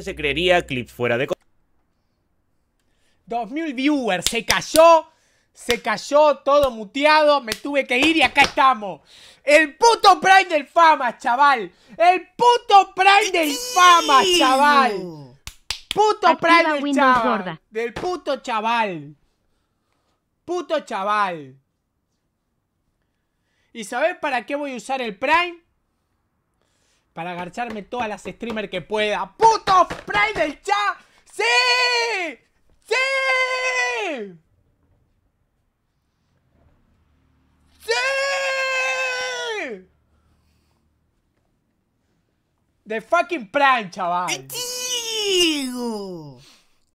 se creería clip fuera de... 2000 viewers, se cayó, se cayó, todo muteado, me tuve que ir y acá estamos. El puto Prime del Fama, chaval. El puto Prime del Fama, chaval. Puto Prime del chaval. Del puto chaval. Puto chaval. ¿Y sabes para qué voy a usar el Prime? para agarcharme todas las streamer que pueda. ¡Puto spray del chat! ¡Sí! ¡Sí! ¡Sí! De fucking prime, chaval.